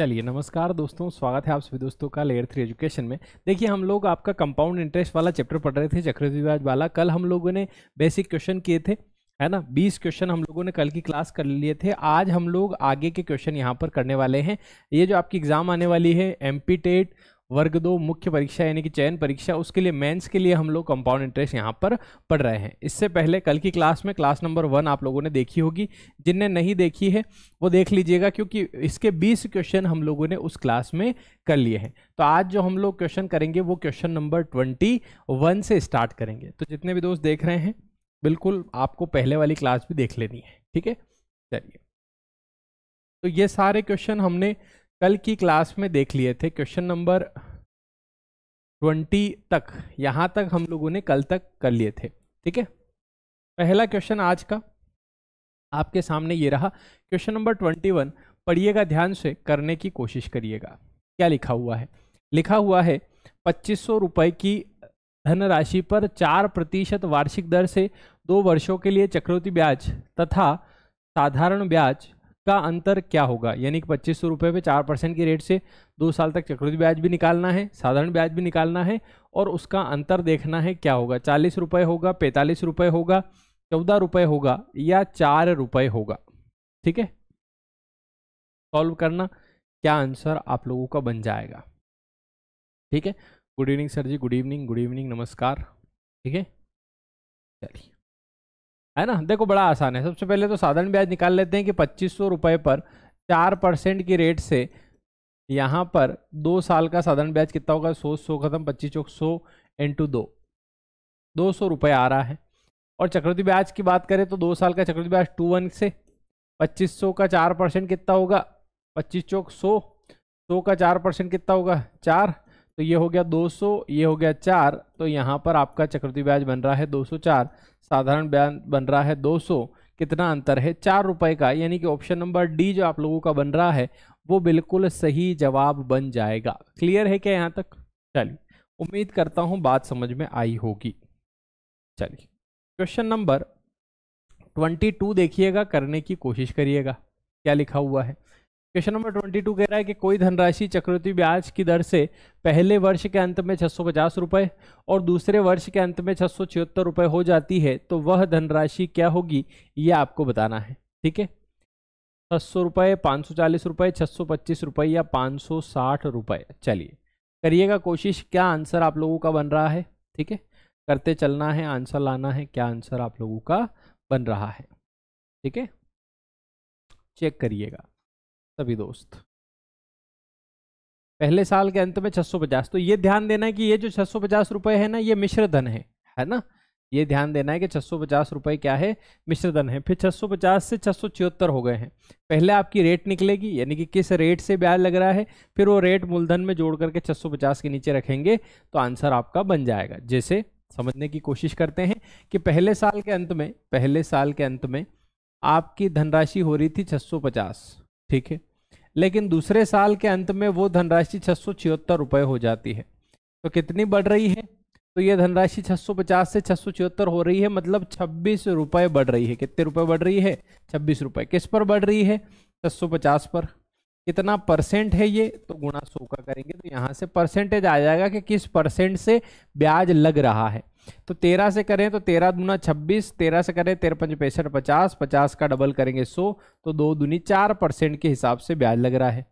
चलिए नमस्कार दोस्तों स्वागत है आप सभी दोस्तों का लेयर थ्री एजुकेशन में देखिए हम लोग आपका कंपाउंड इंटरेस्ट वाला चैप्टर पढ़ रहे थे चक्रविवाज वाला कल हम लोगों ने बेसिक क्वेश्चन किए थे है ना बीस क्वेश्चन हम लोगों ने कल की क्लास कर लिए थे आज हम लोग आगे के क्वेश्चन यहाँ पर करने वाले हैं ये जो आपकी एग्ज़ाम आने वाली है एम टेट वर्ग दो मुख्य परीक्षा यानी कि चयन परीक्षा उसके लिए मेंस के लिए हम लोग कंपाउंड इंटरेस्ट यहाँ पर पढ़ रहे हैं इससे पहले कल की क्लास में क्लास नंबर वन आप लोगों ने देखी होगी जिनने नहीं देखी है वो देख लीजिएगा क्योंकि इसके बीस क्वेश्चन हम लोगों ने उस क्लास में कर लिए हैं तो आज जो हम लोग क्वेश्चन करेंगे वो क्वेश्चन नंबर ट्वेंटी वन से स्टार्ट करेंगे तो जितने भी दोस्त देख रहे हैं बिल्कुल आपको पहले वाली क्लास भी देख लेनी है ठीक है चलिए तो ये सारे क्वेश्चन हमने कल की क्लास में देख लिए थे क्वेश्चन नंबर ट्वेंटी तक यहाँ तक हम लोगों ने कल तक कर लिए थे ठीक है पहला क्वेश्चन आज का आपके सामने ये रहा क्वेश्चन नंबर ट्वेंटी वन पढ़िएगा ध्यान से करने की कोशिश करिएगा क्या लिखा हुआ है लिखा हुआ है पच्चीस सौ रुपये की धनराशि पर चार प्रतिशत वार्षिक दर से दो वर्षों के लिए चक्रवर्ती ब्याज तथा साधारण ब्याज का अंतर क्या होगा यानी कि पच्चीस सौ रुपये पर चार परसेंट की रेट से दो साल तक चक्रवृद्धि ब्याज भी निकालना है साधारण ब्याज भी निकालना है और उसका अंतर देखना है क्या होगा चालीस रुपये होगा पैंतालीस रुपये होगा चौदह रुपये होगा या चार रुपये होगा ठीक है सॉल्व करना क्या आंसर आप लोगों का बन जाएगा ठीक है good evening sir ji good evening good evening नमस्कार ठीक है चलिए है ना देखो बड़ा आसान है सबसे पहले तो साधारण ब्याज निकाल लेते हैं कि पच्चीस सौ रुपये पर चार परसेंट की रेट से यहाँ पर दो साल का साधारण ब्याज कितना होगा सौ सौ खत्म पच्चीस चौक सौ इंटू दो दो सौ रुपये आ रहा है और चक्रवृद्धि ब्याज की बात करें तो दो साल का चक्रवृद्धि ब्याज टू वन से पच्चीस सौ का चार परसेंट कितना होगा पच्चीस चौक सौ सौ का चार परसेंट कितना होगा चार तो ये हो गया 200 ये हो गया चार तो यहाँ पर आपका चक्रवृद्धि ब्याज बन रहा है 204 साधारण ब्याज बन रहा है 200 कितना अंतर है चार रुपये का यानी कि ऑप्शन नंबर डी जो आप लोगों का बन रहा है वो बिल्कुल सही जवाब बन जाएगा क्लियर है क्या यहाँ तक चलिए उम्मीद करता हूँ बात समझ में आई होगी चलिए क्वेश्चन नंबर ट्वेंटी टू देखिएगा करने की कोशिश करिएगा क्या लिखा हुआ है क्वेश्चन नंबर ट्वेंटी टू कह रहा है कि कोई धनराशि चक्रवर्ती ब्याज की दर से पहले वर्ष के अंत में छः रुपए और दूसरे वर्ष के अंत में छः रुपए हो जाती है तो वह धनराशि क्या होगी ये आपको बताना है ठीक है छः सौ रुपये पाँच सौ चालीस रुपये छह सौ पच्चीस रुपये या पाँच सौ साठ रुपये चलिए करिएगा कोशिश क्या आंसर आप लोगों का बन रहा है ठीक है करते चलना है आंसर लाना है क्या आंसर आप लोगों का बन रहा है ठीक है चेक करिएगा सभी दोस्त पहले साल के अंत में 650 तो ये ध्यान देना है कि ये जो 650 रुपए है ना ये मिश्र धन है है ना ये ध्यान देना है कि 650 रुपए क्या है मिश्र धन है फिर 650 से छह हो गए हैं पहले आपकी रेट निकलेगी यानी कि किस रेट से ब्याज लग रहा है फिर वो रेट मूलधन में जोड़ करके 650 के नीचे रखेंगे तो आंसर आपका बन जाएगा जैसे समझने की कोशिश करते हैं कि पहले साल के अंत में पहले साल के अंत में आपकी धनराशि हो रही थी छह ठीक है लेकिन दूसरे साल के अंत में वो धनराशि छह रुपए हो जाती है तो कितनी बढ़ रही है तो ये धनराशि 650 से छह हो रही है मतलब छब्बीस रुपए बढ़ रही है कितने रुपए बढ़ रही है छब्बीस रुपए किस पर बढ़ रही है छह पर कितना परसेंट है ये तो गुणा सो का करेंगे तो यहाँ से परसेंटेज आ जाएगा कि किस परसेंट से ब्याज लग रहा है तो तेरह से करें तो तेरह दूना छब्बीस तेरह से करें तेरह पंच पैंसठ पचास पचास का डबल करेंगे सो तो दो दूनी चार परसेंट के हिसाब से ब्याज लग रहा है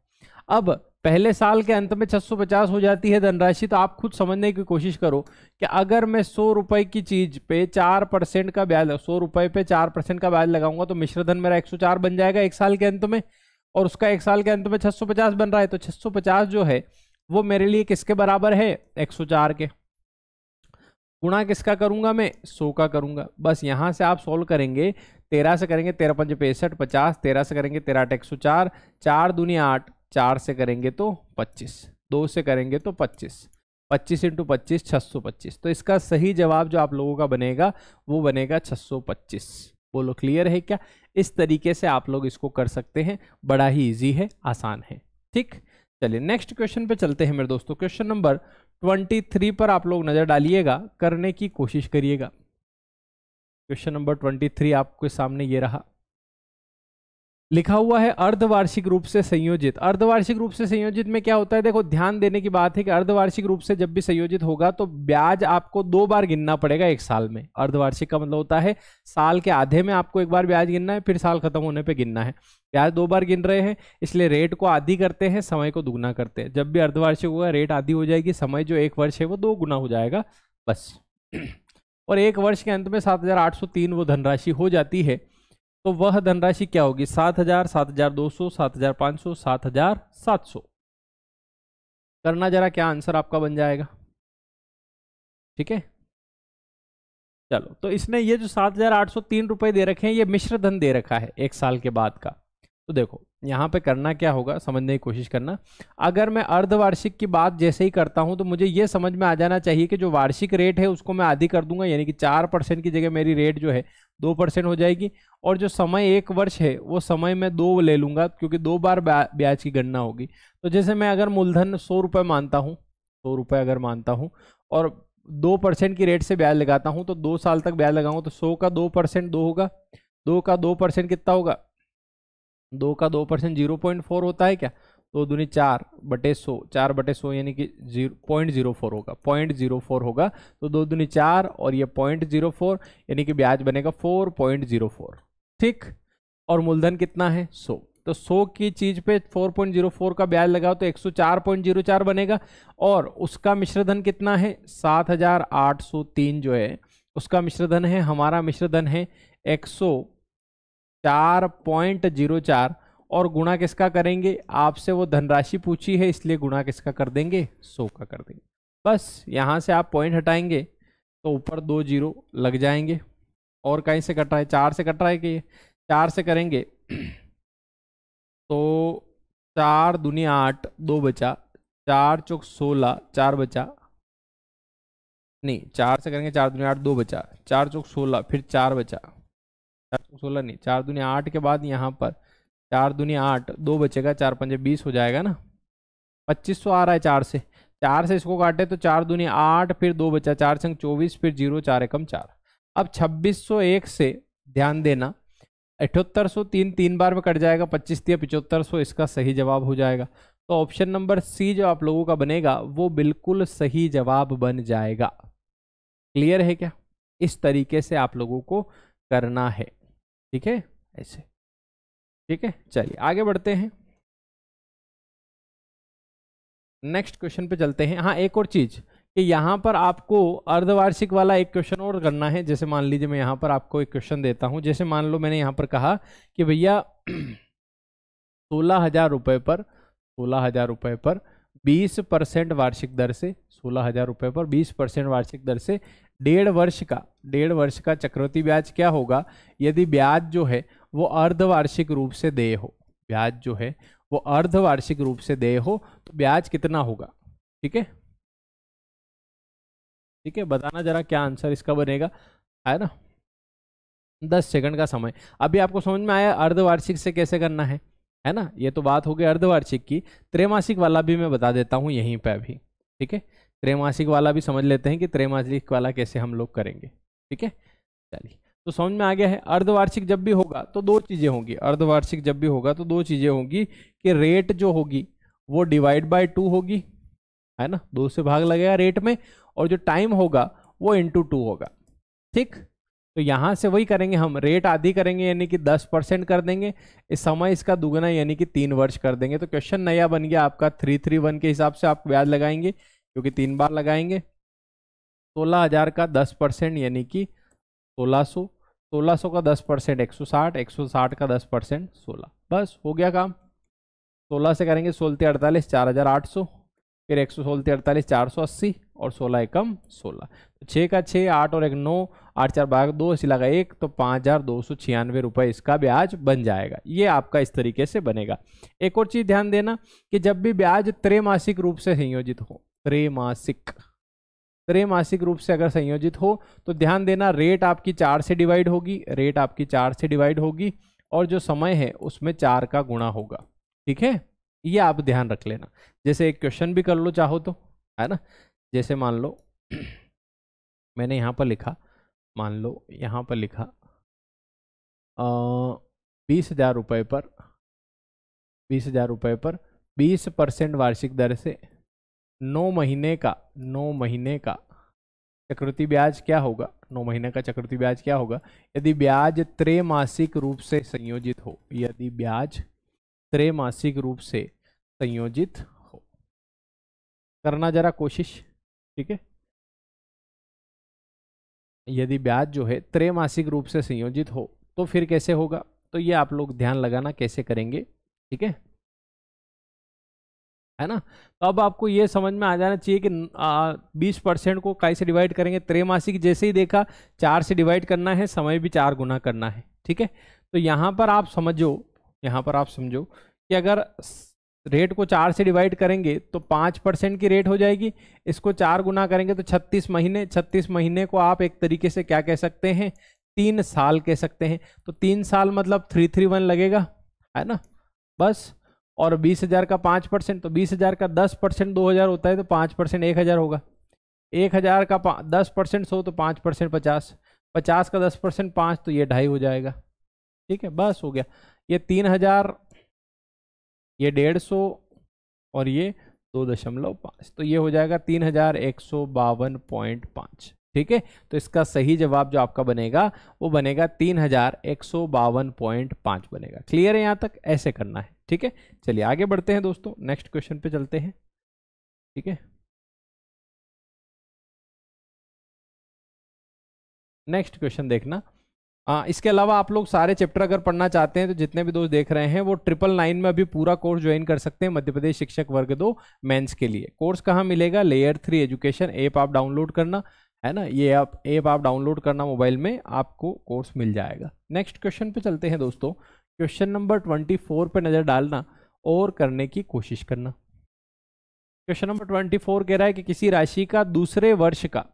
अब पहले साल के अंत में पचास हो जाती है धनराशि तो आप खुद समझने की कोशिश करो कि अगर मैं सौ रुपए की चीज पे चार परसेंट का ब्याज सौ रुपए पे चार परसेंट का ब्याज लगाऊंगा तो मिश्रधन मेरा चार बन जाएगा एक साल के अंत में और उसका एक साल के अंत में 650 बन रहा है तो 650 जो है वो मेरे लिए किसके बराबर है 104 के गुणा किसका करूंगा मैं 100 का करूंगा बस यहां से आप सोल्व करेंगे तेरह से करेंगे तेरह पंच पैंसठ पचास तेरह से करेंगे तेरह आठ एक सौ चार चार दुनिया आठ चार से करेंगे तो पच्चीस दो से करेंगे तो पच्चीस पच्चीस इंटू पच्चीस छः सौ पच्चीस तो इसका सही जवाब जो आप लोगों का बनेगा वो बनेगा छः सौ पच्चीस बोलो क्लियर है क्या इस तरीके से आप लोग इसको कर सकते हैं बड़ा ही ईजी है आसान है ठीक चलिए नेक्स्ट क्वेश्चन पे चलते हैं मेरे दोस्तों क्वेश्चन नंबर ट्वेंटी थ्री पर आप लोग नज़र डालिएगा करने की कोशिश करिएगा क्वेश्चन नंबर ट्वेंटी थ्री आपके सामने ये रहा लिखा हुआ है अर्धवार्षिक रूप से संयोजित अर्धवार्षिक रूप से संयोजित में क्या होता है देखो ध्यान देने की बात है कि अर्धवार्षिक रूप से जब भी संयोजित होगा तो ब्याज आपको दो बार गिनना पड़ेगा एक साल में अर्धवार्षिक का मतलब होता है साल के आधे में आपको एक बार ब्याज गिनना है फिर साल खत्म होने पर गिनना है ब्याज दो बार गिन रहे हैं इसलिए रेट को आधी करते हैं समय को दुगुना करते हैं जब भी अर्धवार्षिक होगा रेट आधी हो जाएगी समय जो एक वर्ष है वो दो गुना हो जाएगा बस और एक वर्ष के अंत में सात वो धनराशि हो जाती है तो वह धनराशि क्या होगी सात हजार सात हजार दो सौ सात हजार पांच सौ सात हजार सात सौ करना जरा क्या आंसर आपका बन जाएगा ठीक है चलो तो इसने ये जो सात हजार आठ सौ तीन रुपए दे रखे हैं ये मिश्र धन दे रखा है एक साल के बाद का तो देखो यहाँ पे करना क्या होगा समझने की कोशिश करना अगर मैं अर्धवार्षिक की बात जैसे ही करता हूँ तो मुझे ये समझ में आ जाना चाहिए कि जो वार्षिक रेट है उसको मैं आधी कर दूंगा यानी कि चार परसेंट की जगह मेरी रेट जो है दो परसेंट हो जाएगी और जो समय एक वर्ष है वो समय मैं दो ले लूँगा क्योंकि दो बार ब्याज की गणना होगी तो जैसे मैं अगर मूलधन सौ रुपये मानता हूँ सौ रुपये अगर मानता हूँ और दो परसेंट की रेट से ब्याज लगाता हूँ तो दो साल तक ब्याज लगाऊँ तो सौ का दो परसेंट दो होगा दो का दो परसेंट कितना होगा दो का दो परसेंट जीरो पॉइंट फोर होता है क्या तो दूनी चार बटे सो चार बटे सो यानी कि जीरो पॉइंट जीरो फोर होगा पॉइंट जीरो फोर होगा तो दो दूनी चार और ये पॉइंट जीरो फोर यानी कि ब्याज बनेगा फोर पॉइंट जीरो फोर ठीक और मूलधन कितना है सो तो सौ की चीज़ पे फोर पॉइंट जीरो फोर का ब्याज लगाओ तो एक सौ चार पॉइंट जीरो चार बनेगा और उसका मिश्रधन कितना है सात हजार आठ सौ तीन जो है उसका मिश्रधन है हमारा मिश्रधन है एक सौ चार पॉइंट जीरो चार और गुणा किसका करेंगे आपसे वो धनराशि पूछी है इसलिए गुणा किसका कर देंगे सो का कर देंगे बस यहाँ से आप पॉइंट हटाएंगे तो ऊपर दो जीरो लग जाएंगे और कहीं से कट रहा है चार से कट रहा है कि चार से करेंगे तो चार दुनिया आठ दो बचा चार चौक सोलह चार बचा नहीं चार से करेंगे चार दुनिया आठ दो बचा चार चौक सोलह फिर चार बचा सोलह नहीं चार दुनिया आठ के बाद यहाँ पर चार दुनिया आठ दो बचेगा चार पंजे बीस हो जाएगा ना पच्चीस सौ आ रहा है चार से चार से इसको काटे तो चार दुनिया आठ फिर दो बचा चार संग चौबीस फिर जीरो चार एकम चार अब छब्बीस सौ एक से ध्यान देना अठहत्तर सौ तीन तीन बार में कट जाएगा पच्चीस दिया पिचहत्तर सौ इसका सही जवाब हो जाएगा तो ऑप्शन नंबर सी जो आप लोगों का बनेगा वो बिल्कुल सही जवाब बन जाएगा क्लियर है क्या इस तरीके से आप लोगों को करना है ठीक है ऐसे ठीक है चलिए आगे बढ़ते हैं नेक्स्ट क्वेश्चन पे चलते हैं हाँ एक और चीज कि यहां पर आपको अर्धवार्षिक वाला एक क्वेश्चन और करना है जैसे मान लीजिए मैं यहां पर आपको एक क्वेश्चन देता हूं जैसे मान लो मैंने यहां पर कहा कि भैया सोलह हजार रुपये पर सोलह हजार रुपये पर बीस परसेंट वार्षिक दर से सोलह हजार रुपये पर बीस परसेंट वार्षिक दर से डेढ़ वर्ष का डेढ़ वर्ष का चक्रवर्ती ब्याज क्या होगा यदि ब्याज जो है वो अर्धवार्षिक रूप से देय हो ब्याज जो है वो अर्धवार्षिक रूप से देय हो तो ब्याज कितना होगा ठीक है ठीक है बताना जरा क्या आंसर इसका बनेगा है ना दस सेकंड का समय अभी आपको समझ में आया अर्धवार्षिक से कैसे करना है है ना ये तो बात हो गई अर्धवार्षिक की त्रैमासिक वाला भी मैं बता देता हूँ यहीं पर अभी ठीक है त्रैमासिक वाला भी समझ लेते हैं कि त्रैमासिक वाला कैसे हम लोग करेंगे ठीक है चलिए तो समझ में आ गया है अर्धवार्षिक जब भी होगा तो दो चीज़ें होंगी अर्धवार्षिक जब भी होगा तो दो चीज़ें होंगी कि रेट जो होगी वो डिवाइड बाय टू होगी है ना दो से भाग लगेगा रेट में और जो टाइम होगा वो इंटू टू होगा ठीक तो यहाँ से वही करेंगे हम रेट आधी करेंगे यानी कि दस परसेंट कर देंगे इस समय इसका दुगना यानी कि तीन वर्ष कर देंगे तो क्वेश्चन नया बन गया आपका थ्री थ्री वन के हिसाब से आप ब्याज लगाएंगे क्योंकि तीन बार लगाएंगे सोलह हज़ार का दस परसेंट यानी कि सोलह सौ सोलह सौ का दस परसेंट एक सौ साठ एक सौ साठ का दस परसेंट सोलह बस हो गया काम सोलह से करेंगे सोलते अड़तालीस चार हज़ार आठ सौ फिर एक सौ सोलह तिरतालीस चार सौ अस्सी और सोलह एकम सोलह तो छः का छः आठ और एक नौ आठ चार बारह दो सिला का एक तो पाँच हज़ार दो सौ छियानवे रुपये इसका ब्याज बन जाएगा ये आपका इस तरीके से बनेगा एक और चीज़ ध्यान देना कि जब भी ब्याज त्रैमासिक रूप से संयोजित हो त्रैमासिक त्रैमासिक रूप से अगर संयोजित हो तो ध्यान देना रेट आपकी चार से डिवाइड होगी रेट आपकी चार से डिवाइड होगी और जो समय है उसमें चार का गुणा होगा ठीक है ये आप ध्यान रख लेना जैसे एक क्वेश्चन भी कर लो चाहो तो है ना जैसे मान लो मैंने यहाँ पर लिखा मान लो यहाँ पर लिखा बीस हजार रुपये पर बीस हजार रुपये पर बीस परसेंट वार्षिक दर से नौ महीने का नौ महीने का चक्रवृत्ति ब्याज क्या होगा नौ महीने का चक्रवृत्ति ब्याज क्या होगा यदि ब्याज त्रैमासिक रूप से संयोजित हो यदि ब्याज त्रैमासिक रूप से संयोजित करना ज़रा कोशिश ठीक है यदि ब्याज जो है त्रैमासिक रूप से संयोजित हो तो फिर कैसे होगा तो ये आप लोग ध्यान लगाना कैसे करेंगे ठीक है है ना तो अब आपको ये समझ में आ जाना चाहिए कि बीस परसेंट को कैसे डिवाइड करेंगे त्रैमासिक जैसे ही देखा चार से डिवाइड करना है समय भी चार गुना करना है ठीक है तो यहाँ पर आप समझो यहाँ पर आप समझो कि अगर रेट को चार से डिवाइड करेंगे तो पाँच परसेंट की रेट हो जाएगी इसको चार गुना करेंगे तो छत्तीस महीने छत्तीस महीने को आप एक तरीके से क्या कह सकते हैं तीन साल कह सकते हैं तो तीन साल मतलब थ्री थ्री वन लगेगा है ना बस और बीस हज़ार का पाँच परसेंट तो बीस हज़ार का दस परसेंट दो हज़ार होता है तो पाँच परसेंट एक हज़ार होगा एक हज़ार का दस परसेंट सौ तो पाँच परसेंट पचास पचास का दस परसेंट पाँच तो ये ढाई हो जाएगा ठीक है बस हो गया ये तीन हज़ार ये डेढ़ सौ और ये दो दशमलव पाँच तो ये हो जाएगा तीन हजार एक सौ बावन पॉइंट पाँच ठीक है तो इसका सही जवाब जो आपका बनेगा वो बनेगा तीन हजार एक सौ बावन पॉइंट पाँच बनेगा क्लियर है यहाँ तक ऐसे करना है ठीक है चलिए आगे बढ़ते हैं दोस्तों नेक्स्ट क्वेश्चन पे चलते हैं ठीक है नेक्स्ट क्वेश्चन देखना आ, इसके अलावा आप लोग सारे चैप्टर अगर पढ़ना चाहते हैं तो जितने भी दोस्त देख रहे हैं वो ट्रिपल नाइन में अभी पूरा कोर्स ज्वाइन कर सकते हैं मध्य प्रदेश शिक्षक वर्ग दो मेंस के लिए कोर्स कहाँ मिलेगा लेयर थ्री एजुकेशन ऐप आप डाउनलोड करना है ना ये आप ऐप आप डाउनलोड करना मोबाइल में आपको कोर्स मिल जाएगा नेक्स्ट क्वेश्चन पे चलते हैं दोस्तों क्वेश्चन नंबर ट्वेंटी फोर नज़र डालना और करने की कोशिश करना क्वेश्चन नंबर ट्वेंटी फोर कह रहा है कि किसी राशि का दूसरे वर्ष का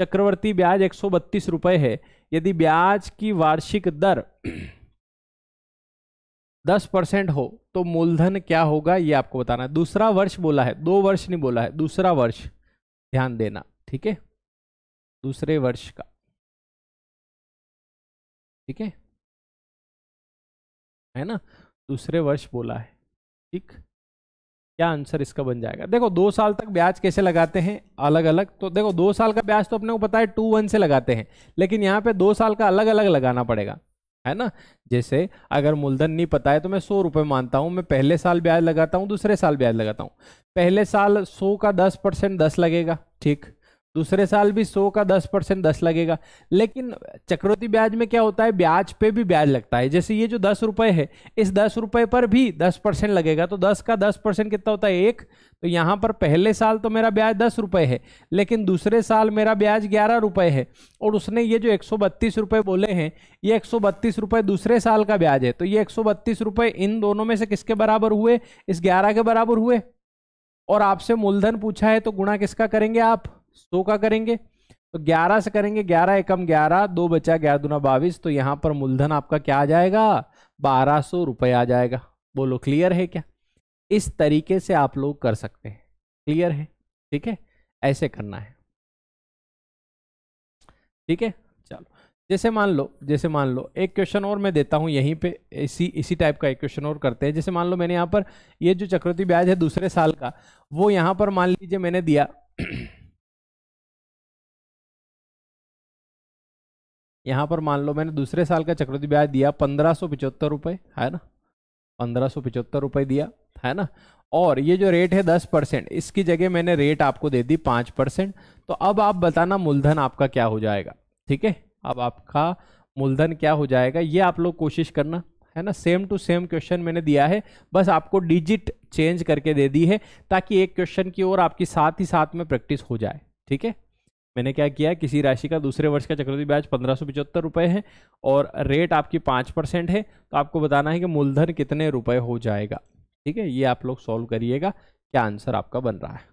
चक्रवर्ती ब्याज एक सौ बत्तीस है यदि ब्याज की वार्षिक दर 10 परसेंट हो तो मूलधन क्या होगा ये आपको बताना है दूसरा वर्ष बोला है दो वर्ष नहीं बोला है दूसरा वर्ष ध्यान देना ठीक है दूसरे वर्ष का ठीक है है ना दूसरे वर्ष बोला है ठीक क्या आंसर इसका बन जाएगा देखो दो साल तक ब्याज कैसे लगाते हैं अलग अलग तो देखो दो साल का ब्याज तो अपने को पता है टू वन से लगाते हैं लेकिन यहाँ पे दो साल का अलग अलग लगाना पड़ेगा है ना जैसे अगर मूलधन नहीं पता है तो मैं सौ रुपये मानता हूँ मैं पहले साल ब्याज लगाता हूँ दूसरे साल ब्याज लगाता हूँ पहले साल सौ का दस परसेंट दस लगेगा ठीक दूसरे साल भी सौ का दस परसेंट दस लगेगा लेकिन चक्रवर्ती ब्याज में क्या होता है ब्याज पे भी ब्याज लगता है जैसे ये जो दस रुपये है इस दस रुपये पर भी दस परसेंट लगेगा तो दस का दस परसेंट कितना होता है एक तो यहाँ पर पहले साल तो मेरा ब्याज दस रुपये है लेकिन दूसरे साल मेरा ब्याज ग्यारह रुपये है और उसने ये जो एक सौ बत्तीस रुपए बोले हैं ये एक सौ बत्तीस रुपए दूसरे साल का ब्याज है तो ये एक सौ बत्तीस रुपए इन दोनों में से किसके बराबर हुए इस ग्यारह के बराबर हुए और आपसे मूलधन पूछा है तो गुणा किसका करेंगे आप सौ का करेंगे तो ग्यारह से करेंगे ग्यारह एकम ग्यारह दो बचा ग्यारह दुना बाविस तो यहाँ पर मूलधन आपका क्या आ जाएगा बारह सौ रुपये आ जाएगा बोलो क्लियर है क्या इस तरीके से आप लोग कर सकते हैं क्लियर है ठीक है ऐसे करना है ठीक है चलो जैसे मान लो जैसे मान लो एक क्वेश्चन और मैं देता हूँ यहीं पे इसी इसी टाइप का एक क्वेश्चन और करते हैं जैसे मान लो मैंने यहाँ पर ये जो चक्रवर्ती ब्याज है दूसरे साल का वो यहाँ पर मान लीजिए मैंने दिया यहाँ पर मान लो मैंने दूसरे साल का चक्रवृद्धि ब्याज दिया पंद्रह सौ पिचहत्तर रुपये है ना पंद्रह सौ पिचहत्तर रुपये दिया है ना और ये जो रेट है दस परसेंट इसकी जगह मैंने रेट आपको दे दी पाँच परसेंट तो अब आप बताना मूलधन आपका क्या हो जाएगा ठीक है अब आपका मूलधन क्या हो जाएगा ये आप लोग कोशिश करना है ना सेम टू सेम क्वेश्चन मैंने दिया है बस आपको डिजिट चेंज करके दे दी है ताकि एक क्वेश्चन की ओर आपकी साथ ही साथ में प्रैक्टिस हो जाए ठीक है मैंने क्या किया किसी राशि का दूसरे वर्ष का चक्रवृद्धि ब्याज पंद्रह सौ पिचहत्तर रुपये है और रेट आपकी पाँच परसेंट है तो आपको बताना है कि मूलधन कितने रुपए हो जाएगा ठीक है ये आप लोग सॉल्व करिएगा क्या आंसर आपका बन रहा है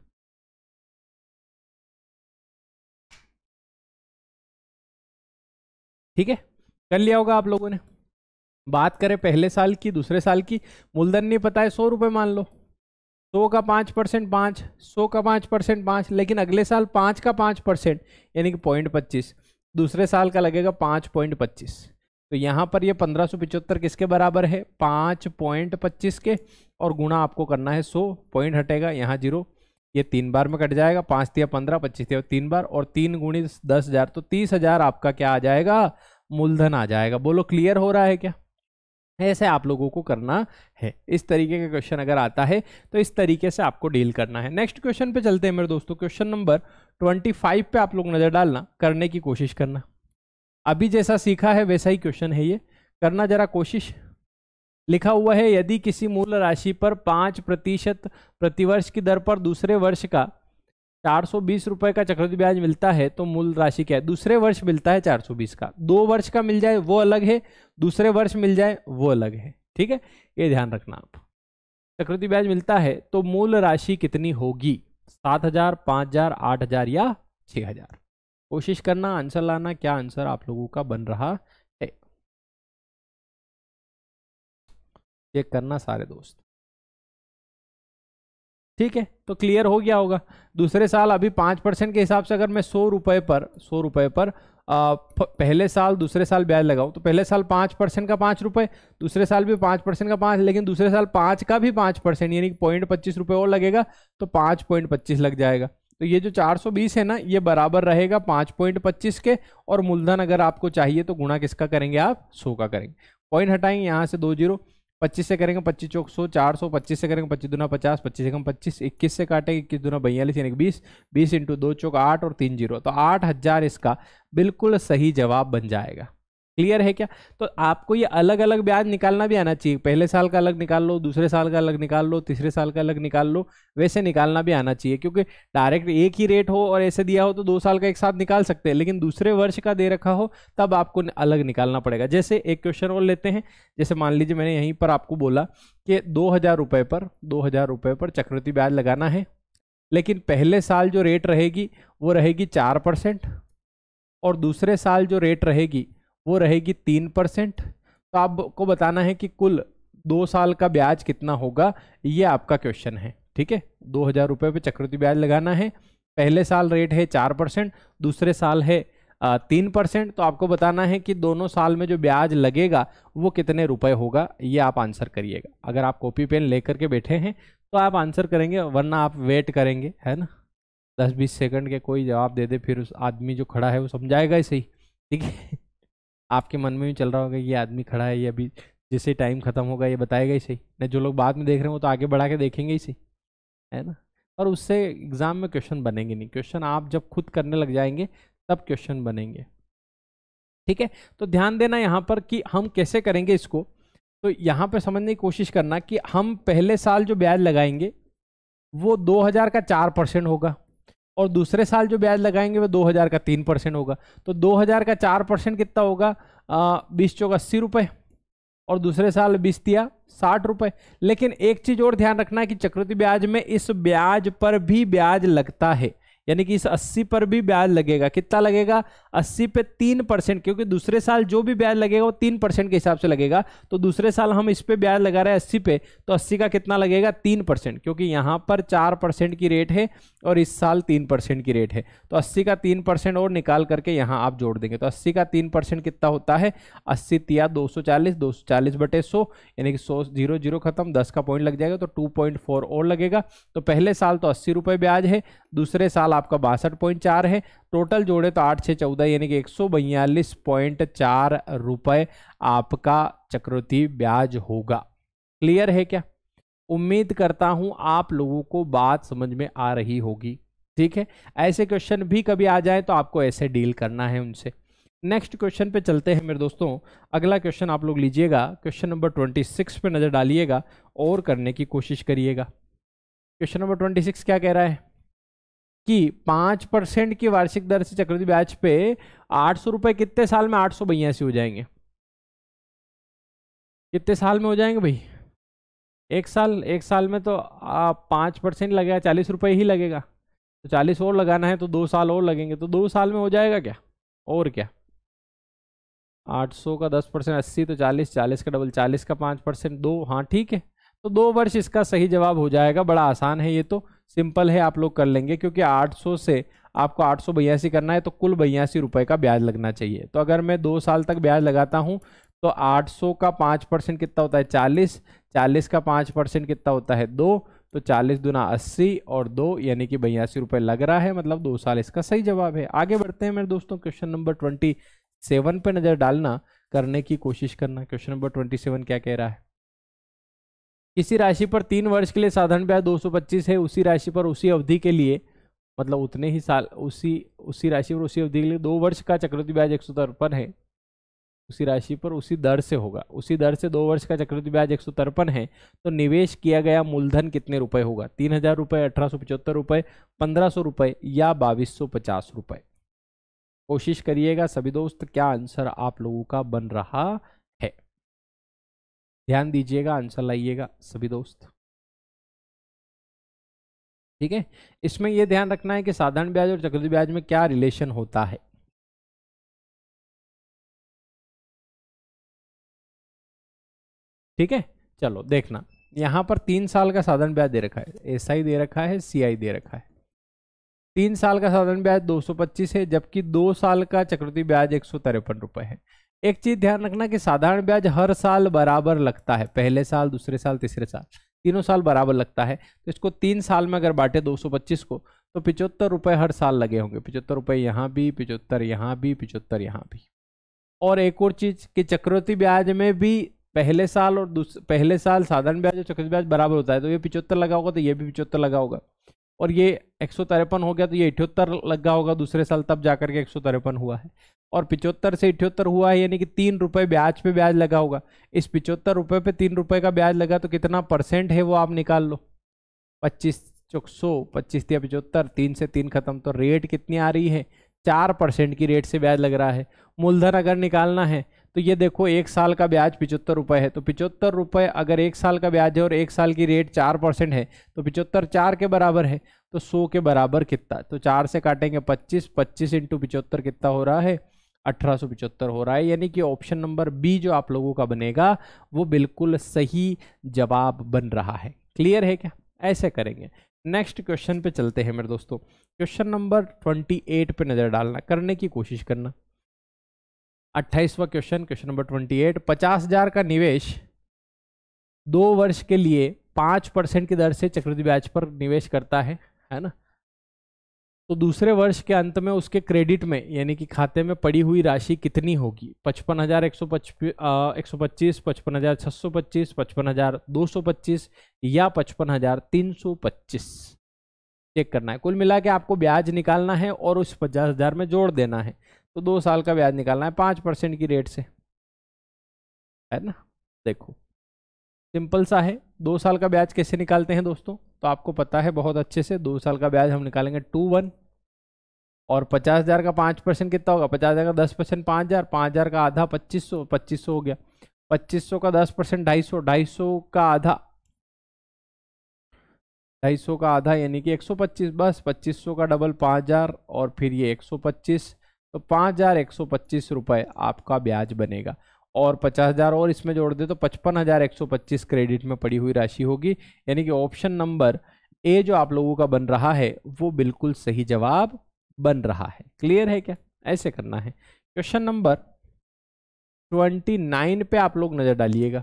ठीक है कर लिया होगा आप लोगों ने बात करें पहले साल की दूसरे साल की मूलधन नहीं पता है सौ रुपये मान लो सौ का पाँच परसेंट पाँच सौ का पाँच परसेंट पाँच लेकिन अगले साल पाँच का पाँच परसेंट यानी कि पॉइंट पच्चीस दूसरे साल का लगेगा पाँच पॉइंट पच्चीस तो यहाँ पर ये पंद्रह सौ पिचहत्तर किसके बराबर है पाँच पॉइंट पच्चीस के और गुणा आपको करना है सौ पॉइंट हटेगा यहाँ जीरो ये तीन बार में कट जाएगा पाँच तिया पंद्रह पच्चीस तिया तीन बार और तीन गुणी दस हज़ार तो तीस हज़ार आपका क्या आ जाएगा मूलधन आ जाएगा बोलो क्लियर हो रहा है क्या ऐसे आप लोगों को करना है इस तरीके का क्वेश्चन अगर आता है तो इस तरीके से आपको डील करना है नेक्स्ट क्वेश्चन पे चलते हैं मेरे दोस्तों क्वेश्चन नंबर 25 पे आप लोग नज़र डालना करने की कोशिश करना अभी जैसा सीखा है वैसा ही क्वेश्चन है ये करना जरा कोशिश लिखा हुआ है यदि किसी मूल राशि पर पांच प्रतिशत प्रतिवर्ष की दर पर दूसरे वर्ष का चार सौ बीस रुपए का चक्रवृद्धि ब्याज मिलता है तो मूल राशि क्या है दूसरे वर्ष मिलता है चार सौ बीस का दो वर्ष का मिल जाए वो अलग है दूसरे वर्ष मिल जाए वो अलग है ठीक है ये ध्यान रखना आप चक्रवृद्धि ब्याज मिलता है तो मूल राशि कितनी होगी सात हजार पांच हजार आठ हजार या छह हजार कोशिश करना आंसर लाना क्या आंसर आप लोगों का बन रहा है चेक करना सारे दोस्त ठीक है तो क्लियर हो गया होगा दूसरे साल अभी पांच परसेंट के हिसाब से अगर मैं सौ रुपये पर सौ रुपये पर पहले साल दूसरे साल ब्याज लगाओ तो पहले साल पाँच परसेंट का पाँच रुपये दूसरे साल भी पाँच परसेंट का पाँच लेकिन दूसरे साल पाँच का भी पाँच परसेंट यानी कि पॉइंट पच्चीस रुपये और लगेगा तो पाँच पॉइंट पच्चीस लग जाएगा तो ये जो चार सौ बीस है ना ये बराबर रहेगा पाँच पॉइंट पच्चीस के और मूलधन अगर आपको चाहिए तो गुणा किसका करेंगे आप सौ का करेंगे पॉइंट हटाएंगे यहाँ से दो जीरो पच्चीस से करेंगे पच्चीस चौक सौ चार सौ पच्चीस से करेंगे पच्चीस दुना पचास पच्चीस एकम पच्चीस इक्कीस से काटेंगे इक्कीस दुना बयालीस यानी बीस बीस इंटू दो चौक आठ और तीन जीरो तो आठ हज़ार इसका बिल्कुल सही जवाब बन जाएगा क्लियर है क्या तो आपको ये अलग अलग ब्याज निकालना भी आना चाहिए पहले साल का अलग निकाल लो दूसरे साल का अलग निकाल लो तीसरे साल का अलग निकाल लो वैसे निकालना भी आना चाहिए क्योंकि डायरेक्ट एक ही रेट हो और ऐसे दिया हो तो दो साल का एक साथ निकाल सकते हैं लेकिन दूसरे वर्ष का दे रखा हो तब आपको अलग निकालना पड़ेगा जैसे एक क्वेश्चन और लेते हैं जैसे मान लीजिए मैंने यहीं पर आपको बोला कि दो हज़ार पर दो हज़ार पर चक्रवृत्ति ब्याज लगाना है लेकिन पहले साल जो रेट रहेगी वो रहेगी चार परसेंट और दूसरे साल जो रेट रहेगी वो रहेगी तीन परसेंट तो आपको बताना है कि कुल दो साल का ब्याज कितना होगा ये आपका क्वेश्चन है ठीक है दो हज़ार रुपये पर चक्रवृद्धि ब्याज लगाना है पहले साल रेट है चार परसेंट दूसरे साल है तीन परसेंट तो आपको बताना है कि दोनों साल में जो ब्याज लगेगा वो कितने रुपए होगा ये आप आंसर करिएगा अगर आप कॉपी पेन लेकर के बैठे हैं तो आप आंसर करेंगे वरना आप वेट करेंगे है ना दस बीस सेकंड के कोई जवाब दे दे फिर उस आदमी जो खड़ा है वो समझाएगा ही सही ठीक है आपके मन में भी चल रहा होगा ये आदमी खड़ा है ये अभी जैसे टाइम ख़त्म होगा ये बताएगा ही सही ना जो लोग बाद में देख रहे हो तो आगे बढ़ा के देखेंगे ही सही है ना और उससे एग्ज़ाम में क्वेश्चन बनेंगे नहीं क्वेश्चन आप जब खुद करने लग जाएंगे तब क्वेश्चन बनेंगे ठीक है तो ध्यान देना यहाँ पर कि हम कैसे करेंगे इसको तो यहाँ पर समझने की कोशिश करना कि हम पहले साल जो ब्याज लगाएंगे वो 2000 का चार परसेंट होगा और दूसरे साल जो ब्याज लगाएंगे वो दो हज़ार का तीन परसेंट होगा तो दो हज़ार का चार परसेंट कितना होगा बीस चौक अस्सी रुपये और दूसरे साल बीस दिया साठ रुपये लेकिन एक चीज़ और ध्यान रखना है कि चक्रवृद्धि ब्याज में इस ब्याज पर भी ब्याज लगता है यानी कि इस 80 पर भी ब्याज लगेगा कितना लगेगा 80 पे तीन परसेंट क्योंकि दूसरे साल जो भी ब्याज लगेगा वो तीन परसेंट के हिसाब से लगेगा तो दूसरे साल हम इस पे ब्याज लगा रहे हैं अस्सी पे तो अस्सी का कितना लगेगा तीन परसेंट क्योंकि यहाँ पर चार परसेंट की रेट है और इस साल तीन परसेंट की रेट है तो अस्सी का तीन परसेंट और निकाल करके यहाँ आप जोड़ देंगे तो अस्सी का तीन परसेंट कितना होता है अस्सी तिया दो सौ चालीस दो सौ चालीस बटे सौ यानी कि सौ जीरो जीरो खत्म दस का पॉइंट लग जाएगा तो टू पॉइंट फोर और लगेगा तो पहले साल तो अस्सी रुपये ब्याज है दूसरे साल आपका बासठ पॉइंट चार है टोटल जोड़े तो आठ छः चौदह यानी कि एक सौ बयालीस पॉइंट चार रुपये आपका चक्रवृद्धि ब्याज होगा क्लियर है क्या उम्मीद करता हूँ आप लोगों को बात समझ में आ रही होगी ठीक है ऐसे क्वेश्चन भी कभी आ जाए तो आपको ऐसे डील करना है उनसे नेक्स्ट क्वेश्चन पे चलते हैं मेरे दोस्तों अगला क्वेश्चन आप लोग लीजिएगा क्वेश्चन नंबर ट्वेंटी सिक्स पे नज़र डालिएगा और करने की कोशिश करिएगा क्वेश्चन नंबर ट्वेंटी सिक्स क्या कह रहा है कि पाँच परसेंट की वार्षिक दर से चक्रवृद्धि ब्याज पे आठ सौ रुपये कितने साल में आठ सौ बयासी हो जाएंगे कितने साल में हो जाएंगे भाई एक साल एक साल में तो पाँच परसेंट लगेगा चालीस रुपये ही लगेगा तो चालीस और लगाना है तो दो साल और लगेंगे तो दो साल में हो जाएगा क्या और क्या आठ सौ का दस परसेंट अस्सी तो चालीस चालीस का डबल चालीस का पाँच परसेंट दो हाँ ठीक है तो दो वर्ष इसका सही जवाब हो जाएगा बड़ा आसान है ये तो सिंपल है आप लोग कर लेंगे क्योंकि 800 से आपको आठ सौ करना है तो कुल बयासी रुपये का ब्याज लगना चाहिए तो अगर मैं दो साल तक ब्याज लगाता हूँ तो 800 का पाँच परसेंट कितना होता है 40 40 का पाँच परसेंट कितना होता है दो तो 40 दुना 80 और दो यानी कि बयासी रुपये लग रहा है मतलब दो साल इसका सही जवाब है आगे बढ़ते हैं मेरे दोस्तों क्वेश्चन नंबर ट्वेंटी सेवन पर नज़र डालना करने की कोशिश करना क्वेश्चन नंबर ट्वेंटी सेवन क्या कह रहा है किसी राशि पर तीन वर्ष के लिए साधारण ब्याज 225 है उसी राशि पर उसी अवधि के लिए मतलब उतने ही साल उसी उसी राशि पर उसी अवधि के लिए दो वर्ष का चक्रवृद्धि ब्याज एक है उसी राशि पर उसी दर से होगा उसी दर से दो वर्ष का चक्रवृद्धि ब्याज एक है तो निवेश किया गया मूलधन कितने रुपए होगा तीन हजार रुपये अठारह सौ पचहत्तर रुपये पंद्रह सौ रुपये या बाईस सौ पचास रुपये कोशिश करिएगा सभी दोस्त क्या आंसर आप लोगों का बन रहा ध्यान दीजिएगा आंसर लाइएगा सभी दोस्त ठीक है इसमें यह ध्यान रखना है कि साधारण ब्याज और चक्रवृद्धि ब्याज में क्या रिलेशन होता है ठीक है चलो देखना यहां पर तीन साल का साधारण ब्याज दे रखा है एसआई दे रखा है सीआई दे रखा है तीन साल का साधारण ब्याज 225 है जबकि दो साल का चक्रवृद्धि ब्याज एक सौ है एक चीज ध्यान रखना कि साधारण ब्याज हर साल बराबर लगता है पहले साल दूसरे साल तीसरे साल तीनों साल बराबर लगता है तो इसको तीन साल में अगर बांटे 225 को तो पिचहत्तर रुपये हर साल लगे होंगे पिचहत्तर रुपये यहाँ भी पिचहत्तर यहाँ भी पिचहत्तर यहाँ भी और एक और चीज़ कि चक्रवर्ती ब्याज में भी पहले साल और पहले साल साधारण ब्याज और चक्रवर्ती ब्याज बराबर होता है तो ये पिचहत्तर लगा होगा तो ये भी पिचहत्तर लगा होगा और ये एक हो गया तो ये अठहत्तर लगा होगा दूसरे साल तब जाकर के एक हुआ है और पिचहत्तर से इठहत्तर हुआ है यानी कि तीन रुपये ब्याज पे ब्याज लगा होगा इस पिचहत्तर रुपये पे तीन रुपये का ब्याज लगा तो कितना परसेंट है वो आप निकाल लो पच्चीस चौक सौ पच्चीस या पिचहत्तर तीन से तीन खत्म तो रेट कितनी आ रही है चार परसेंट की रेट से ब्याज लग रहा है मूलधन अगर निकालना है तो ये देखो एक साल का ब्याज पिचहत्तर रुपये है तो पिचहत्तर रुपये अगर एक साल का ब्याज है और एक साल की रेट चार परसेंट है तो पिचहत्तर चार के बराबर है तो सौ के बराबर कितना तो चार से काटेंगे पच्चीस पच्चीस इंटू पिचहत्तर कितना हो रहा है अठारह हो रहा है यानी कि ऑप्शन नंबर बी जो आप लोगों का बनेगा वो बिल्कुल सही जवाब बन रहा है क्लियर है क्या ऐसे करेंगे नेक्स्ट क्वेश्चन पे चलते हैं मेरे दोस्तों क्वेश्चन नंबर 28 पे नज़र डालना करने की कोशिश करना अट्ठाईसवा क्वेश्चन क्वेश्चन नंबर 28 पचास हजार का निवेश दो वर्ष के लिए पाँच परसेंट की दर से चक्रवृद्धि ब्याज पर निवेश करता है है ना तो दूसरे वर्ष के अंत में उसके क्रेडिट में यानी कि खाते में पड़ी हुई राशि कितनी होगी पचपन हज़ार एक सौ एक सौ पच्चीस पचपन हज़ार छह सौ पच्चीस पचपन हज़ार दो सौ पच्चीस या पचपन हज़ार तीन सौ पच्चीस चेक करना है कुल मिला के आपको ब्याज निकालना है और उस पचास हज़ार में जोड़ देना है तो दो साल का ब्याज निकालना है पांच परसेंट की रेट से है ना देखो सिंपल सा है दो साल का ब्याज कैसे निकालते हैं दोस्तों तो आपको पता है बहुत अच्छे से दो साल का ब्याज हम निकालेंगे टू वन और पचास हज़ार का पाँच परसेंट कितना होगा पचास हज़ार का दस परसेंट पाँच हज़ार पाँच हज़ार का आधा पच्चीस सौ पच्चीस सौ हो गया पच्चीस सौ का दस परसेंट ढाई सौ ढाई सौ का आधा ढाई सौ का आधा यानी कि एक सौ पच्चीस बस पच्चीस सौ का डबल पाँच हज़ार और फिर ये एक सौ पच्चीस तो पाँच हज़ार एक सौ पच्चीस रुपये आपका ब्याज बनेगा और पचास हज़ार और इसमें जोड़ दे तो पचपन हज़ार एक सौ पच्चीस क्रेडिट में पड़ी हुई राशि होगी यानी कि ऑप्शन नंबर ए जो आप लोगों का बन रहा है वो बिल्कुल सही जवाब बन रहा है क्लियर है क्या ऐसे करना है क्वेश्चन नंबर ट्वेंटी नाइन पे आप लोग नज़र डालिएगा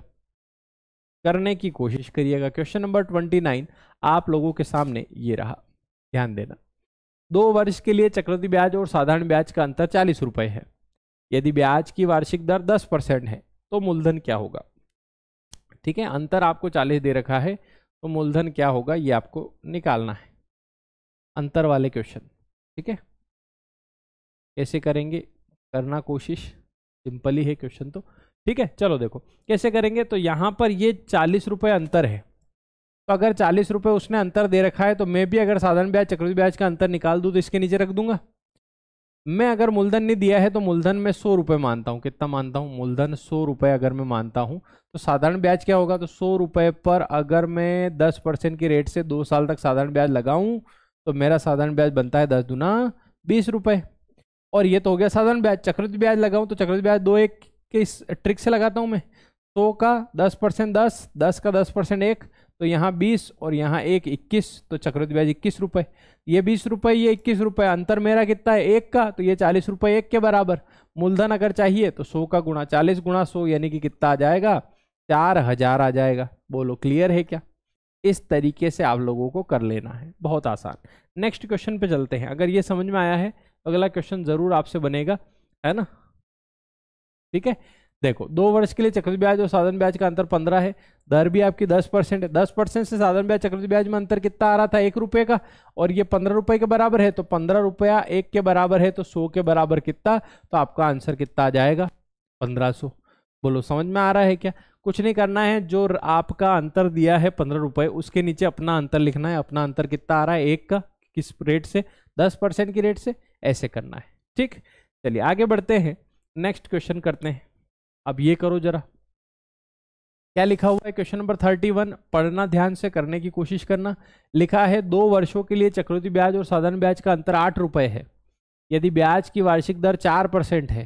करने की कोशिश करिएगा क्वेश्चन नंबर ट्वेंटी नाइन आप लोगों के सामने ये रहा ध्यान देना दो वर्ष के लिए चक्रवृद्धि ब्याज और साधारण ब्याज का अंतर चालीस रुपए है यदि ब्याज की वार्षिक दर दस परसेंट है तो मूलधन क्या होगा ठीक है अंतर आपको चालीस दे रखा है तो मूलधन क्या होगा ये आपको निकालना है अंतर वाले क्वेश्चन ठीक है कैसे करेंगे करना कोशिश सिंपल ही है क्वेश्चन तो ठीक है चलो देखो कैसे करेंगे तो यहाँ पर ये चालीस रुपये अंतर है तो अगर चालीस रुपये उसने अंतर दे रखा है तो मैं भी अगर साधारण ब्याज चक्रवृद्धि ब्याज का अंतर निकाल दूँ तो इसके नीचे रख दूंगा मैं अगर मूलधन नहीं दिया है तो मूलधन में सौ रुपये मानता हूँ कितना मानता हूँ मूलधन सौ रुपये अगर मैं मानता हूँ तो साधारण ब्याज क्या होगा तो सौ रुपये पर अगर मैं दस परसेंट की रेट से दो साल तक साधारण ब्याज लगाऊँ तो मेरा साधारण ब्याज बनता है दस दुना बीस रुपये और ये तो हो गया साधारण ब्याज चक्रवृद्धि ब्याज लगाऊँ तो चक्रवृद्धि ब्याज दो एक के इस ट्रिक से लगाता हूँ मैं सौ तो का दस परसेंट दस दस का दस परसेंट एक तो यहाँ बीस और यहाँ एक इक्कीस तो चक्रवृद्धि ब्याज इक्कीस रुपये ये बीस रुपये ये इक्कीस रुपये अंतर मेरा कितना है एक का तो ये चालीस रुपये एक के बराबर मूलधन अगर चाहिए तो सौ का गुणा चालीस गुणा सौ यानी कि कितना आ जाएगा चार हजार आ जाएगा बोलो क्लियर है क्या इस तरीके से आप लोगों को कर लेना है बहुत आसान नेक्स्ट क्वेश्चन पे चलते हैं अगर ये समझ में आया है अगला क्वेश्चन ज़रूर आपसे बनेगा है ना ठीक है देखो दो वर्ष के लिए चक्रवृद्धि ब्याज और साधन ब्याज का अंतर पंद्रह है दर भी आपकी दस परसेंट है दस परसेंट से साधन ब्याज चक्रवृद्धि ब्याज में अंतर कितना आ रहा था एक रुपये का और ये पंद्रह रुपये के बराबर है तो पंद्रह रुपया एक के बराबर है तो सौ के बराबर कितना तो आपका आंसर कितना आ जाएगा पंद्रह सौ बोलो समझ में आ रहा है क्या कुछ नहीं करना है जो आपका अंतर दिया है पंद्रह रुपये उसके नीचे अपना अंतर लिखना है अपना अंतर कितना आ रहा है एक का किस रेट से दस परसेंट की रेट से ऐसे करना है ठीक चलिए आगे बढ़ते हैं नेक्स्ट क्वेश्चन करते हैं अब ये करो जरा क्या लिखा हुआ है क्वेश्चन नंबर थर्टी वन पढ़ना ध्यान से करने की कोशिश करना लिखा है दो वर्षों के लिए चक्रवृद्धि ब्याज और साधारण ब्याज का अंतर आठ रुपये है यदि ब्याज की वार्षिक दर चार परसेंट है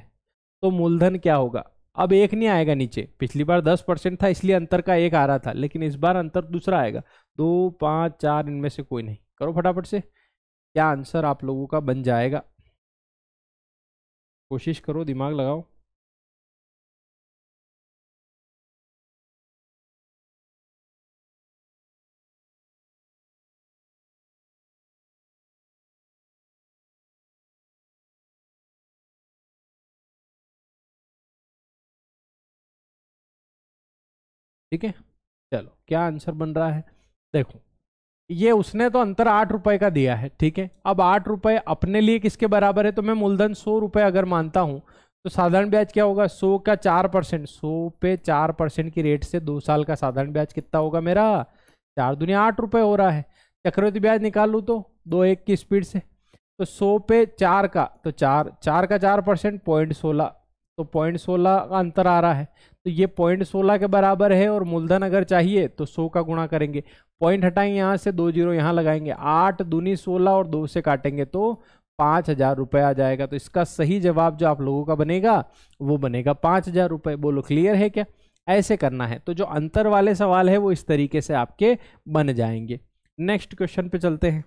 तो मूलधन क्या होगा अब एक नहीं आएगा नीचे पिछली बार दस परसेंट था इसलिए अंतर का एक आ रहा था लेकिन इस बार अंतर दूसरा आएगा दो पाँच चार इनमें से कोई नहीं करो फटाफट से क्या आंसर आप लोगों का बन जाएगा कोशिश करो दिमाग लगाओ ठीक है चलो क्या आंसर बन रहा है देखो ये उसने तो अंतर आठ रुपए का दिया है ठीक है अब आठ रुपए अपने लिए किसके बराबर है तो मैं मूलधन सौ रुपए अगर मानता हूं तो साधारण ब्याज क्या होगा सौ का चार परसेंट सौ पे चार परसेंट की रेट से दो साल का साधारण ब्याज कितना होगा मेरा चार दुनिया आठ रुपए हो रहा है चक्रवर्ती ब्याज निकाल लू तो दो एक की स्पीड से तो सौ पे चार का तो चार चार का चार परसेंट पॉइंट सोलह तो पॉइंट सोलह का अंतर आ रहा है तो ये पॉइंट सोलह के बराबर है और मूलधन अगर चाहिए तो सौ का गुणा करेंगे पॉइंट हटाएं यहाँ से दो जीरो यहाँ लगाएंगे आठ दूनी सोलह और दो से काटेंगे तो पाँच हजार रुपये आ जाएगा तो इसका सही जवाब जो आप लोगों का बनेगा वो बनेगा पाँच हजार रुपये बोलो क्लियर है क्या ऐसे करना है तो जो अंतर वाले सवाल है वो इस तरीके से आपके बन जाएंगे नेक्स्ट क्वेश्चन पे चलते हैं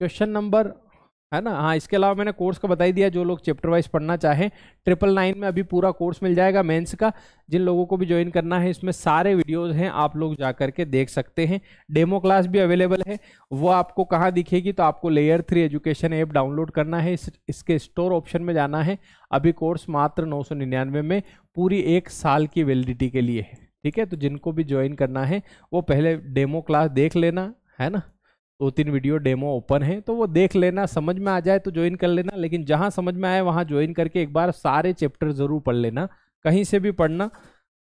क्वेश्चन नंबर है ना हाँ इसके अलावा मैंने कोर्स का बताई दिया जो लोग चैप्टर वाइज पढ़ना चाहें ट्रिपल नाइन में अभी पूरा कोर्स मिल जाएगा मेंस का जिन लोगों को भी ज्वाइन करना है इसमें सारे वीडियोस हैं आप लोग जा करके देख सकते हैं डेमो क्लास भी अवेलेबल है वो आपको कहाँ दिखेगी तो आपको layer three education app download करना है इस, इसके स्टोर ऑप्शन में जाना है अभी कोर्स मात्र नौ में पूरी एक साल की वैलिडिटी के लिए है ठीक है तो जिनको भी ज्वाइन करना है वो पहले डेमो क्लास देख लेना है ना दो तीन वीडियो डेमो ओपन है तो वो देख लेना समझ में आ जाए तो ज्वाइन कर लेना लेकिन जहाँ समझ में आए वहाँ ज्वाइन करके एक बार सारे चैप्टर ज़रूर पढ़ लेना कहीं से भी पढ़ना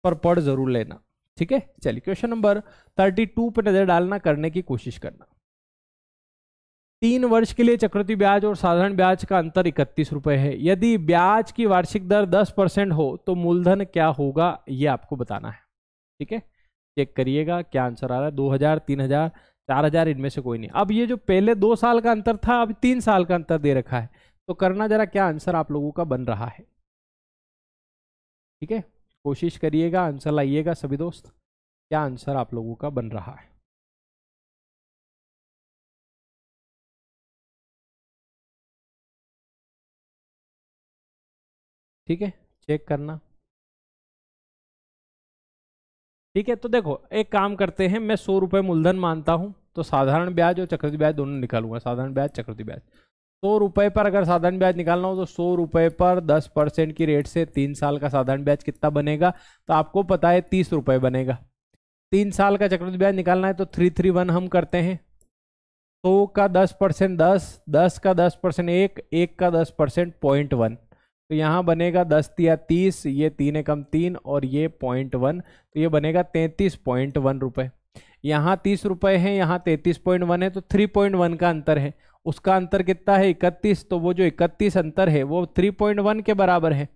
पर पढ़ ज़रूर लेना ठीक है चलिए क्वेश्चन नंबर थर्टी टू पर नज़र डालना करने की कोशिश करना तीन वर्ष के लिए चक्रवृद्धि ब्याज और साधारण ब्याज का अंतर इकतीस रुपए है यदि ब्याज की वार्षिक दर दस परसेंट हो तो मूलधन क्या होगा ये आपको बताना है ठीक है चेक करिएगा क्या आंसर आ रहा है दो हजार तीन हजार चार हजार इनमें से कोई नहीं अब ये जो पहले दो साल का अंतर था अब तीन साल का अंतर दे रखा है तो करना जरा क्या आंसर आप लोगों का बन रहा है ठीक है कोशिश करिएगा आंसर लाइएगा सभी दोस्त क्या आंसर आप लोगों का बन रहा है ठीक है चेक करना ठीक है तो देखो एक काम करते हैं मैं सौ रुपये मूलधन मानता हूँ तो साधारण ब्याज और चक्रवृद्धि ब्याज दोनों निकालूंगा साधारण ब्याज चक्रवृद्धि ब्याज सौ रुपये पर अगर साधारण ब्याज निकालना हो तो सौ रुपये पर दस परसेंट की रेट से तीन साल का साधारण ब्याज कितना बनेगा तो आपको पता है तीस रुपये बनेगा तीन साल का चक्रवृद्धि ब्याज निकालना है तो थ्री थ्री वन हम करते हैं सौ का दस परसेंट दस दस का दस परसेंट एक एक का दस परसेंट पॉइंट वन तो यहाँ बनेगा दस या तीस ये तीन एकम तीन और ये पॉइंट वन तो ये बनेगा तैंतीस पॉइंट वन रुपये यहाँ तीस रुपये हैं यहाँ तैंतीस पॉइंट वन है तो थ्री पॉइंट वन का अंतर है उसका अंतर कितना है इकतीस तो वो जो इकतीस अंतर है वो थ्री पॉइंट वन के बराबर है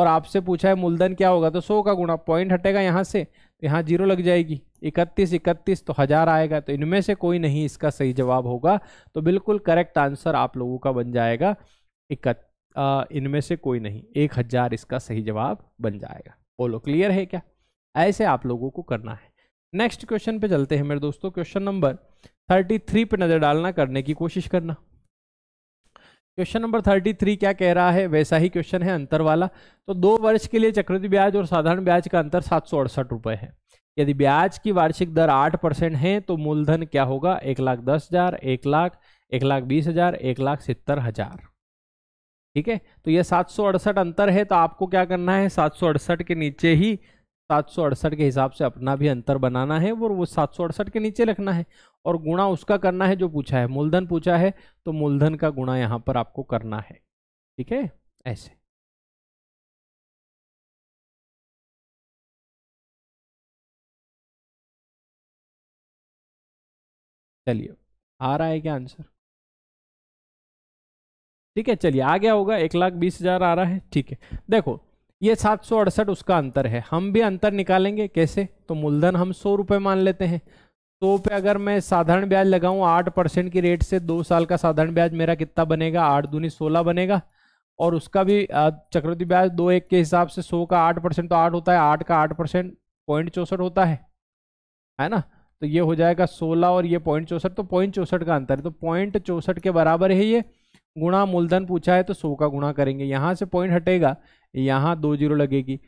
और आपसे पूछा है मूलधन क्या होगा तो सौ का गुणा पॉइंट हटेगा यहाँ से तो यहाँ जीरो लग जाएगी इकतीस इकतीस तो हज़ार आएगा तो इनमें से कोई नहीं इसका सही जवाब होगा तो बिल्कुल करेक्ट आंसर आप लोगों का बन जाएगा इकतीस इनमें से कोई नहीं एक हज़ार इसका सही जवाब बन जाएगा बोलो क्लियर है क्या ऐसे आप लोगों को करना है नेक्स्ट क्वेश्चन पे चलते हैं मेरे दोस्तों क्वेश्चन नंबर थर्टी थ्री पे नज़र डालना करने की कोशिश करना क्वेश्चन नंबर थर्टी थ्री क्या कह रहा है वैसा ही क्वेश्चन है अंतर वाला तो दो वर्ष के लिए चक्रवृद्धि ब्याज और साधारण ब्याज का अंतर सात सौ अड़सठ रुपए है यदि ब्याज की वार्षिक दर आठ परसेंट है तो मूलधन क्या होगा एक लाख दस हज़ार एक लाख एक लाख बीस हज़ार एक लाख सत्तर हज़ार ठीक है तो ये सात अंतर है तो आपको क्या करना है सात के नीचे ही सात के हिसाब से अपना भी अंतर बनाना है और वो सात के नीचे रखना है और गुणा उसका करना है जो पूछा है मूलधन पूछा है तो मूलधन का गुणा यहाँ पर आपको करना है ठीक है ऐसे चलिए आ रहा है क्या आंसर ठीक है चलिए आ गया होगा एक लाख बीस हजार आ रहा है ठीक है देखो ये सात सौ अड़सठ उसका अंतर है हम भी अंतर निकालेंगे कैसे तो मूलधन हम सौ रुपये मान लेते हैं सौ पे अगर मैं साधारण ब्याज लगाऊं आठ परसेंट की रेट से दो साल का साधारण ब्याज मेरा कितना बनेगा आठ दूनी सोलह बनेगा और उसका भी चक्रवृद्धि ब्याज दो एक के हिसाब से सौ का आठ परसेंट तो आठ होता है आठ का आठ परसेंट पॉइंट चौसठ होता है है ना तो ये हो जाएगा सोलह और ये पॉइंट चौसठ तो पॉइंट चौसठ का अंतर है तो पॉइंट चौसठ के बराबर है ये गुणा मूलधन पूछा है तो सौ का गुणा करेंगे यहाँ से पॉइंट हटेगा यहाँ दो जीरो लगेगी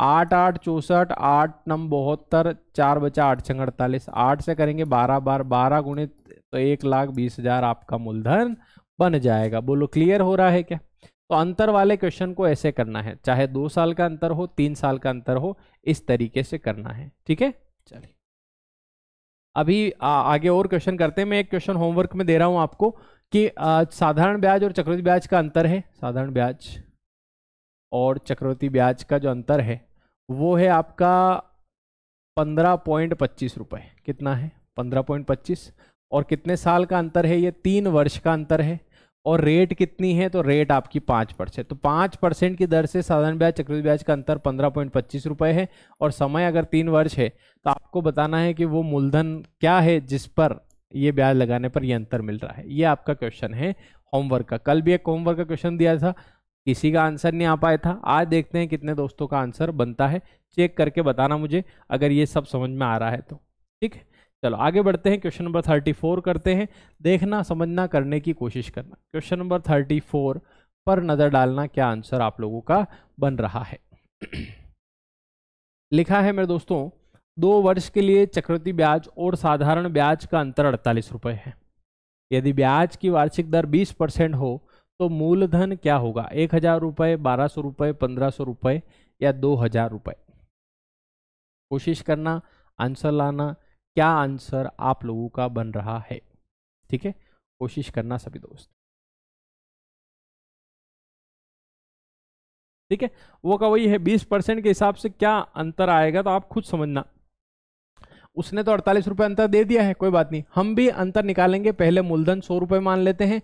आठ आठ चौसठ आठ नम बहत्तर चार बचा आठ छंग अड़तालीस आठ से करेंगे बारह बार बारह गुणे तो एक लाख बीस हजार आपका मूलधन बन जाएगा बोलो क्लियर हो रहा है क्या तो अंतर वाले क्वेश्चन को ऐसे करना है चाहे दो साल का अंतर हो तीन साल का अंतर हो इस तरीके से करना है ठीक है चलिए अभी आ, आगे और क्वेश्चन करते हैं मैं एक क्वेश्चन होमवर्क में दे रहा हूं आपको कि साधारण ब्याज और चक्रवर्ती ब्याज का अंतर है साधारण ब्याज और चक्रवर्ती ब्याज का जो अंतर है वो है आपका पंद्रह पॉइंट पच्चीस रुपये कितना है पंद्रह पॉइंट पच्चीस और कितने साल का अंतर है ये तीन वर्ष का अंतर है और रेट कितनी है तो रेट आपकी पाँच परसेंट तो पाँच परसेंट की दर से साधारण ब्याज चक्रवृद्धि ब्याज का अंतर पंद्रह पॉइंट पच्चीस रुपये है और समय अगर तीन वर्ष है तो आपको बताना है कि वो मूलधन क्या है जिस पर ये ब्याज लगाने पर ये अंतर मिल रहा है ये आपका क्वेश्चन है होमवर्क का कल भी एक होमवर्क का क्वेश्चन दिया था किसी का आंसर नहीं आ पाया था आज देखते हैं कितने दोस्तों का आंसर बनता है चेक करके बताना मुझे अगर ये सब समझ में आ रहा है तो ठीक है चलो आगे बढ़ते हैं क्वेश्चन नंबर थर्टी फोर करते हैं देखना समझना करने की कोशिश करना क्वेश्चन नंबर थर्टी फोर पर नज़र डालना क्या आंसर आप लोगों का बन रहा है लिखा है मेरे दोस्तों दो वर्ष के लिए चक्रवृद्धि ब्याज और साधारण ब्याज का अंतर अड़तालीस रुपये है यदि ब्याज की वार्षिक दर बीस परसेंट हो तो मूलधन क्या होगा एक हजार रुपये बारह सौ रुपये पंद्रह सौ रुपये या दो हजार रुपये कोशिश करना आंसर लाना क्या आंसर आप लोगों का बन रहा है ठीक है कोशिश करना सभी दोस्त ठीक है वो का वही है बीस परसेंट के हिसाब से क्या अंतर आएगा तो आप खुद समझना उसने तो अड़तालीस रुपये अंतर दे दिया है कोई बात नहीं हम भी अंतर निकालेंगे पहले मूलधन सौ रुपये मान लेते हैं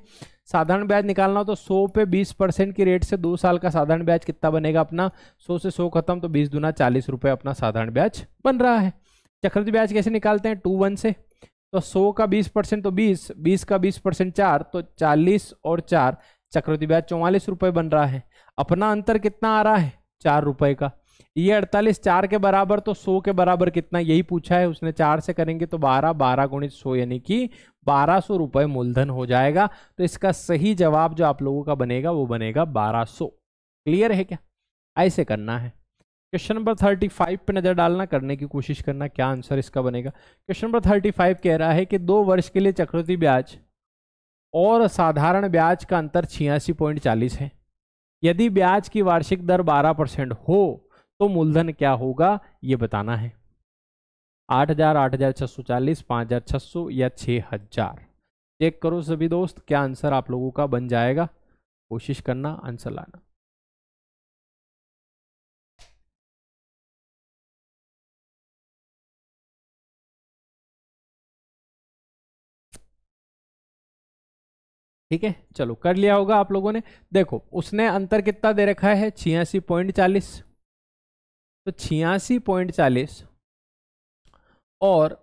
साधारण ब्याज निकालना हो तो सौ पे बीस परसेंट की रेट से दो साल का साधारण ब्याज कितना बनेगा अपना सौ से सौ खत्म तो बीस दुना चालीस रुपये अपना साधारण ब्याज बन रहा है चक्रवृद्धि ब्याज कैसे निकालते हैं टू वन से तो सौ का बीस परसेंट तो बीस बीस का बीस परसेंट चार तो चालीस और चार चक्रवृद्धि ब्याज चौवालीस रुपये बन रहा है अपना अंतर कितना आ रहा है चार रुपये का ये अड़तालीस चार के बराबर तो सौ के बराबर कितना यही पूछा है उसने चार से करेंगे तो बारह बारह गुणित सौ यानी कि बारह सौ रुपये मूलधन हो जाएगा तो इसका सही जवाब जो आप लोगों का बनेगा वो बनेगा बारह सौ क्लियर है क्या ऐसे करना है क्वेश्चन नंबर थर्टी फाइव पर नज़र डालना करने की कोशिश करना क्या आंसर इसका बनेगा क्वेश्चन नंबर थर्टी फाइव कह रहा है कि दो वर्ष के लिए चक्रवृद्धि ब्याज और साधारण ब्याज का अंतर छियासी पॉइंट चालीस है यदि ब्याज की वार्षिक दर बारह परसेंट हो तो मूलधन क्या होगा ये बताना है आठ हजार आठ हजार छह सौ चालीस पांच हजार छह सौ या छह हजार चेक करो सभी दोस्त क्या आंसर आप लोगों का बन जाएगा कोशिश करना आंसर लाना ठीक है चलो कर लिया होगा आप लोगों ने देखो उसने अंतर कितना दे रखा है छियासी पॉइंट चालीस तो छियासी पॉइंट चालीस और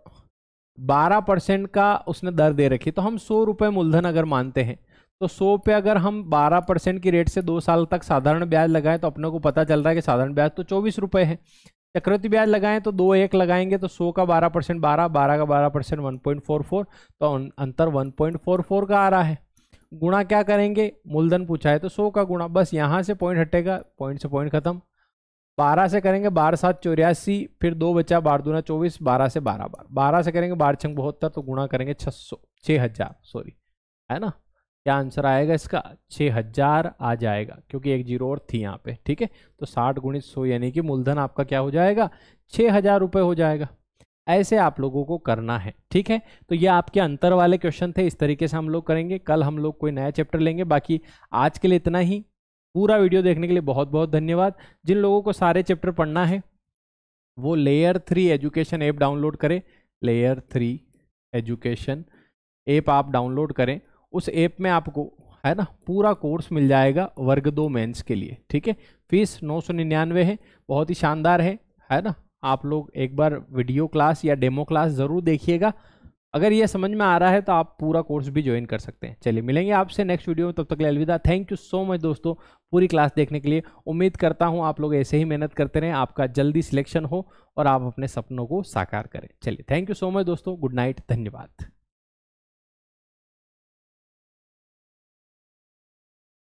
बारह परसेंट का उसने दर दे रखी तो हम सौ रुपये मूलधन अगर मानते हैं तो सौ पे अगर हम बारह परसेंट की रेट से दो साल तक साधारण ब्याज लगाएं तो अपने को पता चल रहा है कि साधारण ब्याज तो चौबीस रुपये है चक्रवर्ती ब्याज लगाएं तो दो एक लगाएंगे तो सौ का बारह परसेंट बारह बारह का बारह percent one point four four तो अंतर वन पॉइंट फोर फोर का आ रहा है गुणा क्या करेंगे मूलधन पूछा है तो सौ का गुणा बस यहाँ से पॉइंट हटेगा पॉइंट से पॉइंट खत्म बारह से करेंगे बारह सात चौरासी फिर दो बचा बार दूना चौबीस बारह से बारह बार बारह से करेंगे बारह छंग बहत्तर तो गुणा करेंगे छह सौ छः हज़ार सॉरी है ना क्या आंसर आएगा इसका छः हज़ार आ जाएगा क्योंकि एक जीरो और थी यहाँ पे ठीक है तो साठ गुणित सौ यानी कि मूलधन आपका क्या हो जाएगा छः हज़ार रुपये हो जाएगा ऐसे आप लोगों को करना है ठीक है तो ये आपके अंतर वाले क्वेश्चन थे इस तरीके से हम लोग करेंगे कल हम लोग कोई नया चैप्टर लेंगे बाकी आज के लिए इतना ही पूरा वीडियो देखने के लिए बहुत बहुत धन्यवाद जिन लोगों को सारे चैप्टर पढ़ना है वो layer three education app download करें लेयर थ्री एजुकेशन ऐप आप डाउनलोड करें उस ऐप में आपको है ना पूरा कोर्स मिल जाएगा वर्ग दो मेंस के लिए ठीक है फीस नौ सौ निन्यानवे है बहुत ही शानदार है है ना आप लोग एक बार वीडियो क्लास या डेमो क्लास ज़रूर देखिएगा अगर ये समझ में आ रहा है तो आप पूरा कोर्स भी ज्वाइन कर सकते हैं चलिए मिलेंगे आपसे नेक्स्ट वीडियो में तब तक अलविदा थैंक यू सो मच दोस्तों पूरी क्लास देखने के लिए उम्मीद करता हूँ आप लोग ऐसे ही मेहनत करते रहें आपका जल्दी सिलेक्शन हो और आप अपने सपनों को साकार करें चलिए थैंक यू सो मच दोस्तों गुड नाइट धन्यवाद